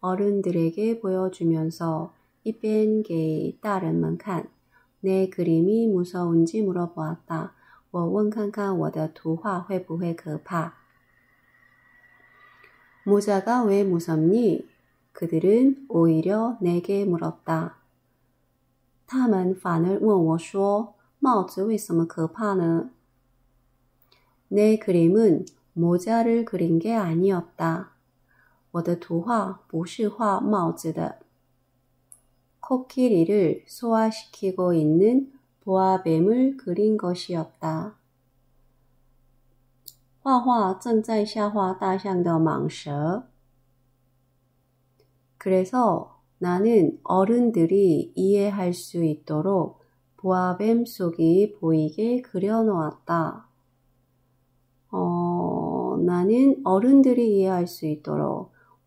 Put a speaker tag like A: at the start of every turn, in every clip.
A: 어른들에게 보여주면서 이벤게이따른만칸내 그림이 무서운지 물어보았다. 我问看看我的图画会不会可怕? 그 모자가 왜 무섭니? 그들은 오히려 내게 물었다. 他们反而问我说帽子为什么可怕呢?내 그 그림은 모자를 그린 게 아니었다. 我的图画不是画帽子的。 코끼리를 소화시키고 있는 보아뱀을 그린 것이었다. 画画正在下画大象的蟒蛇. 그래서 나는 어른들이 이해할 수 있도록 보아뱀 속이 보이게 그려놓았다. 어, 나는 어른들이 이해할 수 있도록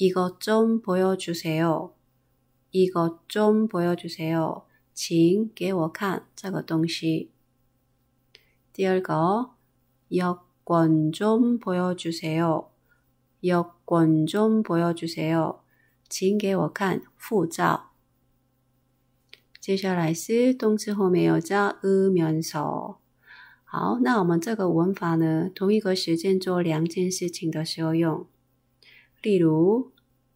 A: 이것 좀 보여주세요. 이것 좀 보여주세요. 请给我看这个东西.第二个, 여권 좀 보여주세요. 여권 좀 보여주세요. 请给我看护照.接下来是 동사 后面有加으면서. 好，那我们这个文法呢，同一个时间做两件事情的时候用。 리로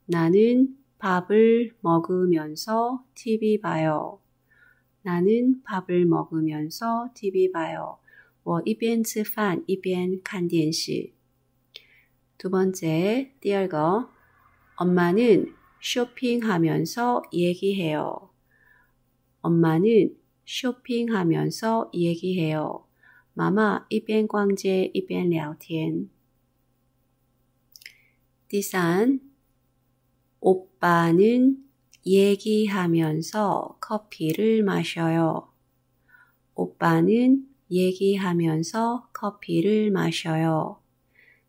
A: 나는 밥을 먹으면서 TV 봐요. 나는 밥을 먹으면서 TV 봐요. 我一边吃饭一边看电视.두 번째, 第二个. 엄마는 쇼핑하면서 얘기해요. 엄마는 쇼핑하면서 얘기해요. 마마 一边逛街一边聊天. 띠산 오빠는 얘기하면서 커피를 마셔요. 오빠는 얘기하면서 커피를 마셔요.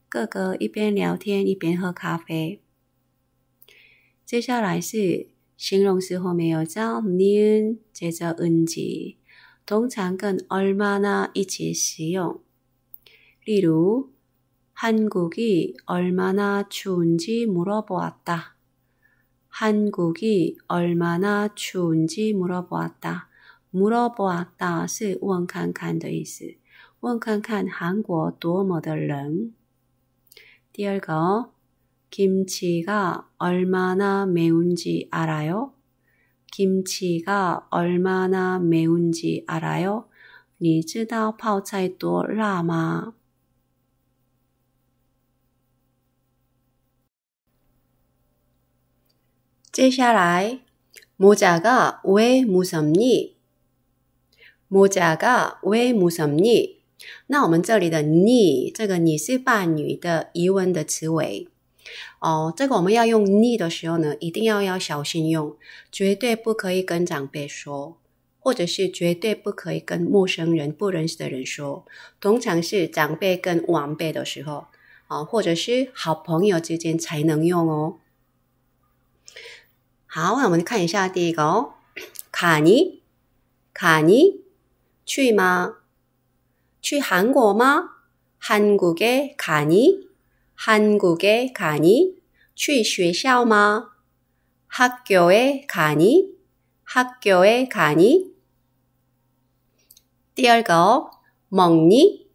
A: 各个一边聊天一边喝咖啡。接下来是形容词后面有叫 는， 接着 ng，通常跟 얼마나一起使用。例如 한국이 얼마나 추운지 물어보았다. 한국이 얼마나 추운지 물어보았다. 물어보았다 是问看看的意思。问看看韩国多么的冷。第二个 김치가 얼마나 매운지 알아요? 김치가 얼마나 매운지 알아요? 你知道泡菜多辣吗？接下来，모자가왜무섭 니？ 모자가왜무섭 니？ 那我们这里的“니”这个，你是伴侣的疑问的词尾。哦，这个我们要用“니”的时候呢，一定要要小心用，绝对不可以跟长辈说，或者是绝对不可以跟陌生人、不认识的人说。通常是长辈跟晚辈的时候啊，或者是好朋友之间才能用哦。 好，那我们看一下第一个哦，卡尼，卡尼，去吗？去韩国吗？韩国에가 니， 韩国에가 니， 去学校吗？학교에가 니， 학교에가 니。 第二个，먹 니，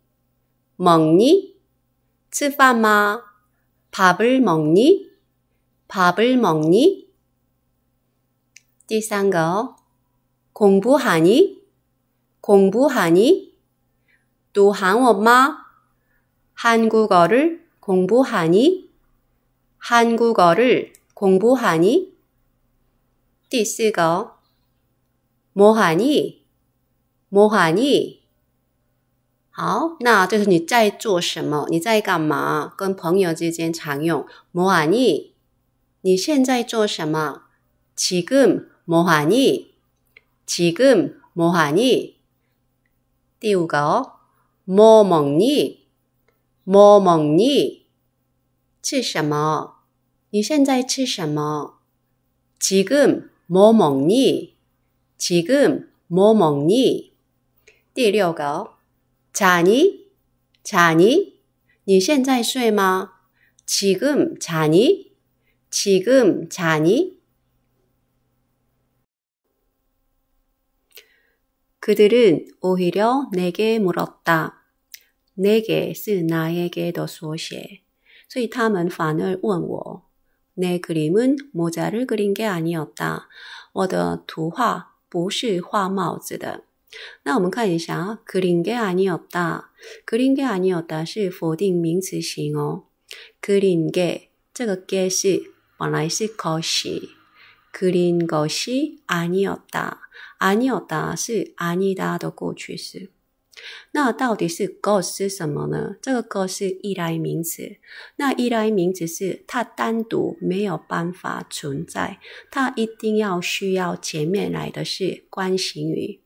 A: 먹 니， 吃饭吗？밥을먹 니， 밥을먹 니。 第三个 공부하니? 공부하니? 또 한엄마 한국어를 공부하니? 한국어를 공부하니? 第四个 뭐하니? 뭐하니? 好，那这是你在做什么？你在干嘛？跟朋友之间常用。뭐하니？你现在做什么？지금 뭐하니? 지금 뭐하니? 띄우거 뭐 먹니? 뭐 먹니? 吃什么?你现在吃什么? 지금 뭐 먹니? 지금 뭐 먹니? 第六个 자니? 자니? 你现在睡吗? 지금 자니? 지금 자니? 그들은 오히려 내게 물었다. 내게 쓰 나에게 的缩写. 所以他们反而问我.내 그림은 모자를 그린 게 아니었다. 我的图画不是画帽子的.那我们看一下 그린 게 아니었다. 그린 게 아니었다 是否定名词型 어. 그린 게 这个게是本来是 것이 그린 것이 아니었다. 阿尼奥达是阿尼达的过去式。那到底是 “god” 是什么呢？这个 “god” 是依类名词。那依类名词是它单独没有办法存在，它一定要需要前面来的是关系语。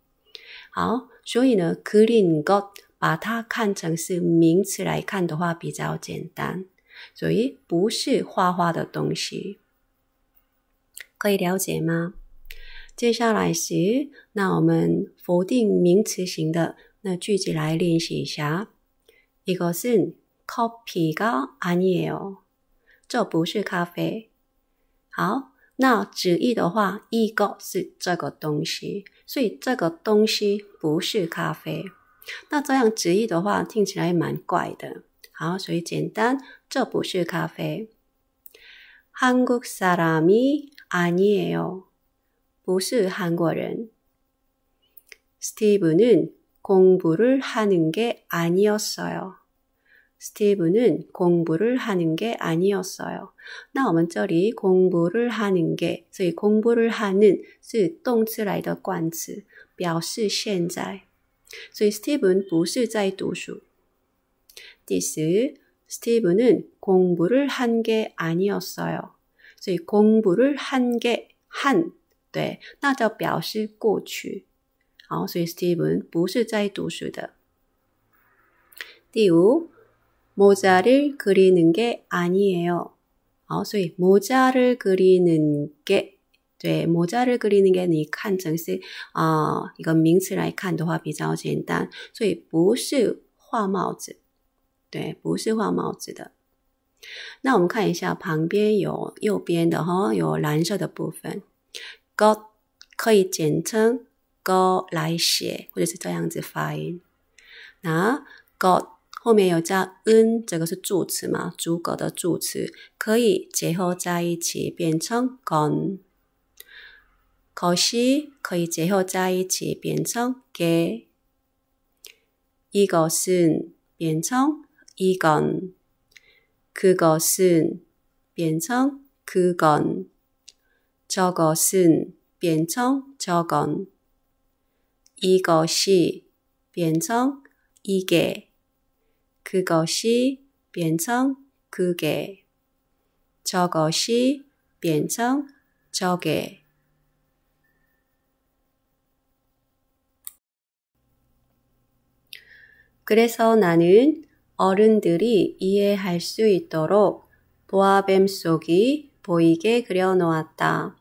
A: 好，所以呢，c l e a n g o d 把它看成是名词来看的话比较简单，所以不是画画的东西，可以了解吗？接下来是那我们否定名词型的那句子来练习一下。一个是“커피가아니에요”，这不是咖啡。好，那直译的话，一个是这个东西，所以这个东西不是咖啡。那这样直译的话听起来蛮怪的。好，所以简单，这不是咖啡。한국사람이아니에 요。 不是韩国人。스티브는 공부를 하는 게 아니었어요. 스티브는 공부를 하는 게 아니었어요. 나我们 저리 공부를 하는 게, 所以 공부를 하는 是动词来的冠词，表示现在。所以 스티브는 不是在读书。 디스 스티브는 공부를 한 게 아니었어요. 所以 공부를 한게한 对，那就表示过去。好，所以 Steven 不是在读书的。第五，모자를그리는게아니에 요。 好，所以모자를그리는게对，모자를그리는게你看成是啊一个名词来看的话比较简单，所以不是画帽子。对，不是画帽子的。那我们看一下旁边有右边的哈，有蓝色的部分。g 可以简称 g 来写，或者是这样子发音。那 g 后面有加 n 这个是助词嘛？主格的助词可以结合在一起变成 gon。可惜可以结合在一起变成 get。 이것은变成이 건， 그것은变成그 건。 저것은 변청 저건 이것이 변청 이게 그것이 변청 그게 저것이 변청 저게 그래서 나는 어른들이 이해할 수 있도록 보아뱀 속이 보이게 그려놓았다.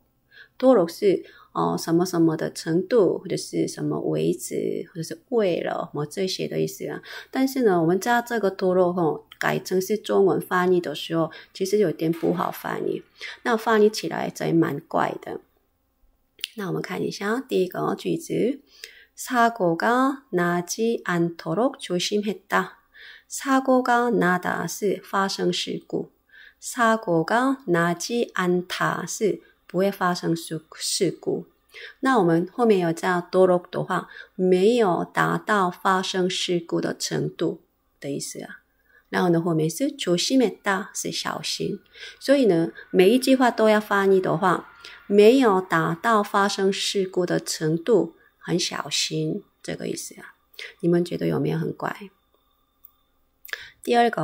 A: 多罗是哦，什么什么的程度，或者是什么为止，或者是为了什么这些的意思啊。但是呢，我们加这个多罗后，改成是中文翻译的时候，其实有点不好翻译，那翻译起来真蛮怪的。那我们看一下第一个句子：“사고가나지않도록조심했다”。“사고가나다”是发生事故，“사고가나지않다”是。不会发生事事故。那我们后面有叫“多罗”的话，没有达到发生事故的程度的意思啊。然后呢，后面是“조심했다”，是小心。所以呢，每一句话都要翻译的话，没有达到发生事故的程度，很小心这个意思啊。你们觉得有没有很怪？第二个，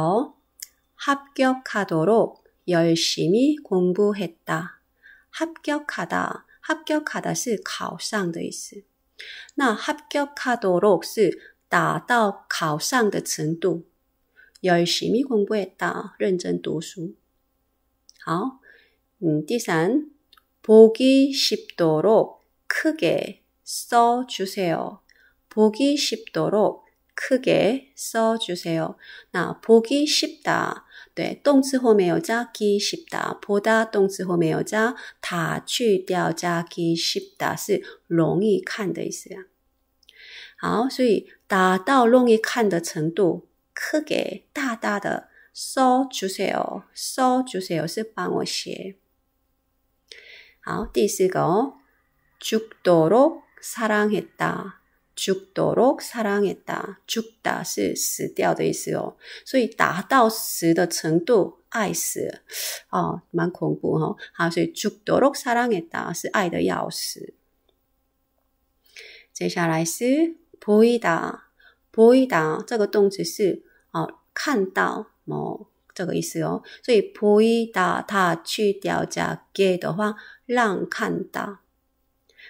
A: 합격하도로열심히공부했 다。 합격하다. 합격하다 是考上的意思。那 합격하도록 是达到考上的程度。 열심히 공부했다. 认真读书。好， 음, 第三 보기 쉽도록 크게 써주세요. 보기 쉽도록 크게 써주세요. 나 보기 쉽다. 对，动词后面有加 “ki shipda”， 보다动词后面有加“它去掉加 “ki shipda” 是容易看的意思呀。好，所以达到容易看的程度，크게大大的써주세 요， 써주세요是帮我写。好，第四个哦，죽도록사랑했다 죽도록 사랑했다. 죽다 是死掉的意思哦.所以达到死的程度爱死. 어, 蛮恐怖哦. 아, 所以 죽도록 사랑했다. 是爱的钥匙.接下来是 보이다. 보이다 这个动词是哦看到某这个意思哦。所以 보이다 它去掉加 get 的话让看到。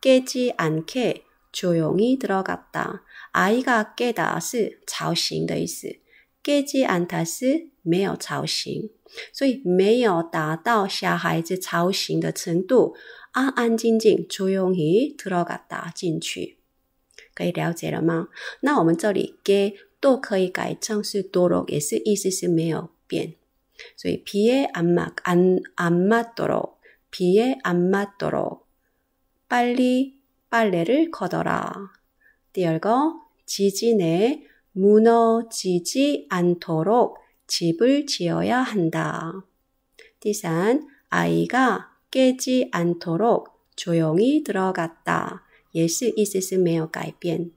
A: 깨지 않게 조용히 들어갔다. 아이가 깨다스 吵醒的意思， 깨지 않다스 没有吵醒，所以没有达到小孩子吵醒的程度，安安静静 조용히 들어갔다 进去。可以了解了吗？那我们这里 get 都可以改成是 do록， 也是意思是没有变。所以 비에 안 맞, 안, 안 맞도록, 비에 안 맞도록 빨리 빨래를 걷어라. 띠얼거 지진에 무너지지 않도록 집을 지어야 한다. 띠산 아이가 깨지 않도록 조용히 들어갔다. 也是意思是没有改变.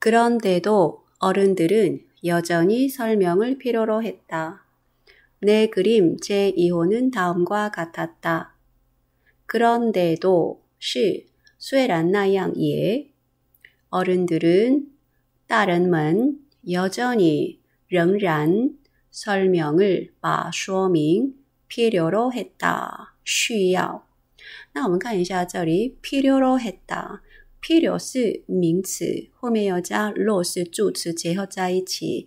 A: 그런데도 어른들은 여전히 설명을 필요로 했다. 내 그림 제2호는 다음과 같았다. 그런데도 시 쇠란 나양예 이 어른들은 다른은 여전히 仍然 설명을 把说明 필요로 했다. 需要.那我们看一下这里 필요로 했다. 필요 是名词，后面要加若是助词结合在一起。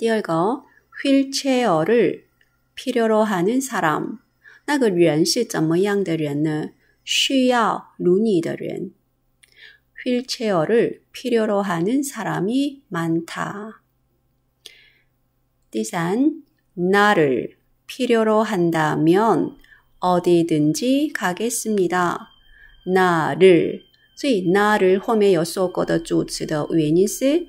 A: 第二个휠체어를 필요로 하는 사람， 那个人是怎么样的人呢？需要轮椅的人。 휠체어를 필요로 하는 사람이 많다. 띠산, 나를 필요로 한다면 어디든지 가겠습니다. 나를, 所以 나를 后面有说过的主词的原因是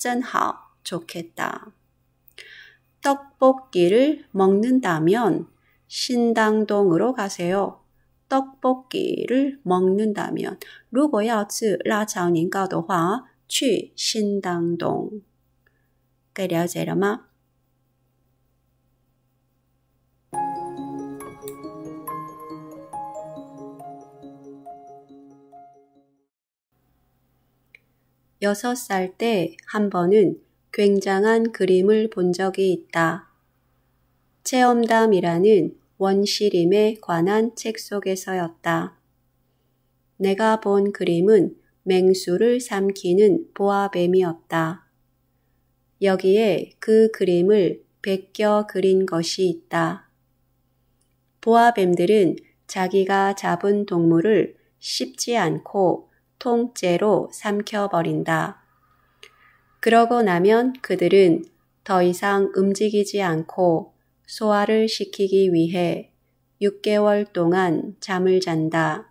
A: 真好 좋겠다. 떡볶이를 먹는다면 신당동으로 가세요. 떡볶이를 먹는다면 如果要吃辣炒年糕的话去신당동。给了解了吗？ 여섯 살 때 한 번은 굉장한 그림을 본 적이 있다. 체험담이라는 원시림에 관한 책 속에서였다. 내가 본 그림은 맹수를 삼키는 보아뱀이었다. 여기에 그 그림을 베껴 그린 것이 있다. 보아뱀들은 자기가 잡은 동물을 쉽지 않고 통째로 삼켜버린다. 그러고 나면 그들은 더 이상 움직이지 않고 소화를 시키기 위해 6개월 동안 잠을 잔다.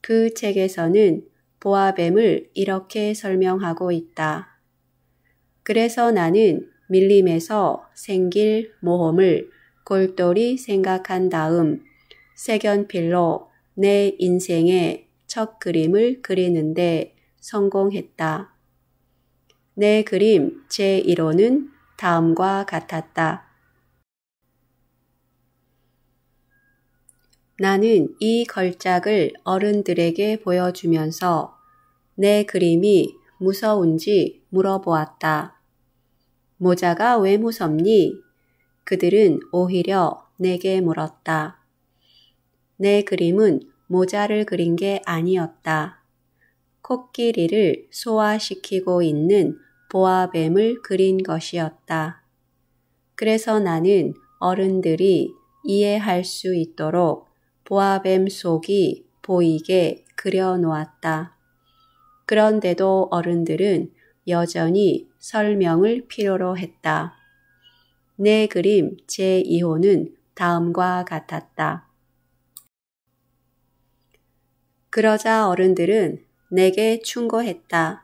A: 그 책에서는 보아뱀을 이렇게 설명하고 있다. 그래서 나는 밀림에서 생길 모험을 골똘히 생각한 다음 색연필로 내인생에 첫 그림을 그리는데 성공했다. 내 그림 제1호는 다음과 같았다. 나는 이 걸작을 어른들에게 보여주면서 내 그림이 무서운지 물어보았다. 모자가 왜 무섭니? 그들은 오히려 내게 물었다. 내 그림은 모자를 그린 게 아니었다. 코끼리를 소화시키고 있는 보아뱀을 그린 것이었다. 그래서 나는 어른들이 이해할 수 있도록 보아뱀 속이 보이게 그려놓았다. 그런데도 어른들은 여전히 설명을 필요로 했다. 내 그림 제2호는 다음과 같았다. 그러자 어른들은 내게 충고했다.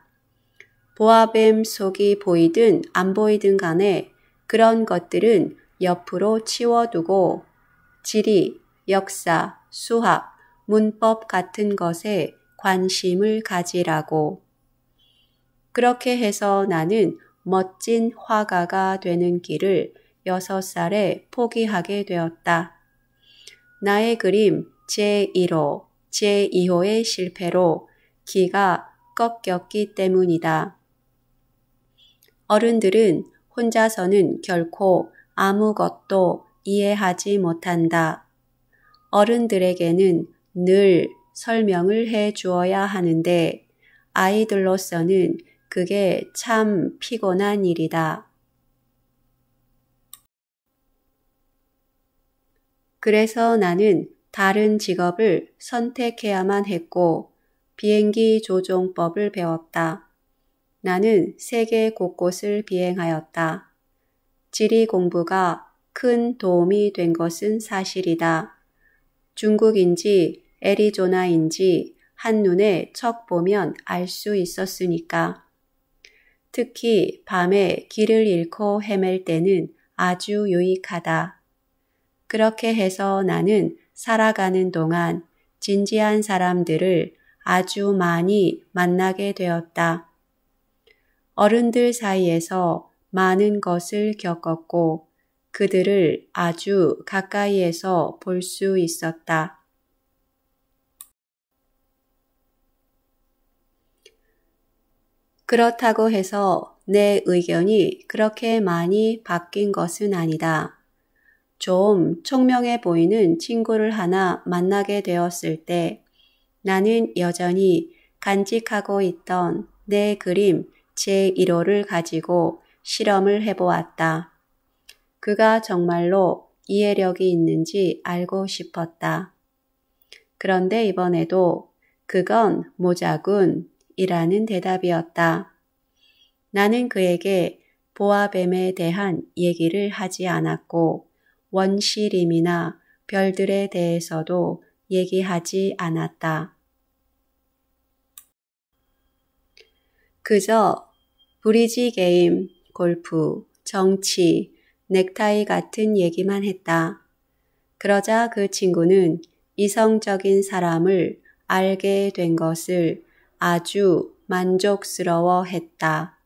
A: 보아뱀 속이 보이든 안 보이든 간에 그런 것들은 옆으로 치워두고 지리, 역사, 수학, 문법 같은 것에 관심을 가지라고. 그렇게 해서 나는 멋진 화가가 되는 길을 여섯 살에 포기하게 되었다. 나의 그림 제1호 제2호의 실패로 기가 꺾였기 때문이다. 어른들은 혼자서는 결코 아무것도 이해하지 못한다. 어른들에게는 늘 설명을 해 주어야 하는데 아이들로서는 그게 참 피곤한 일이다. 그래서 나는 다른 직업을 선택해야만 했고 비행기 조종법을 배웠다. 나는 세계 곳곳을 비행하였다. 지리 공부가 큰 도움이 된 것은 사실이다. 중국인지 애리조나인지 한눈에 척 보면 알 수 있었으니까. 특히 밤에 길을 잃고 헤맬 때는 아주 유익하다. 그렇게 해서 나는 살아가는 동안 진지한 사람들을 아주 많이 만나게 되었다. 어른들 사이에서 많은 것을 겪었고 그들을 아주 가까이에서 볼 수 있었다. 그렇다고 해서 내 의견이 그렇게 많이 바뀐 것은 아니다. 좀 총명해 보이는 친구를 하나 만나게 되었을 때 나는 여전히 간직하고 있던 내 그림 제1호를 가지고 실험을 해보았다. 그가 정말로 이해력이 있는지 알고 싶었다. 그런데 이번에도 그건 모자군 이라는 대답이었다. 나는 그에게 보아뱀에 대한 얘기를 하지 않았고 원시림이나 별들에 대해서도 얘기하지 않았다. 그저 브리지 게임, 골프, 정치, 넥타이 같은 얘기만 했다. 그러자 그 친구는 이성적인 사람을 알게 된 것을 아주 만족스러워 했다.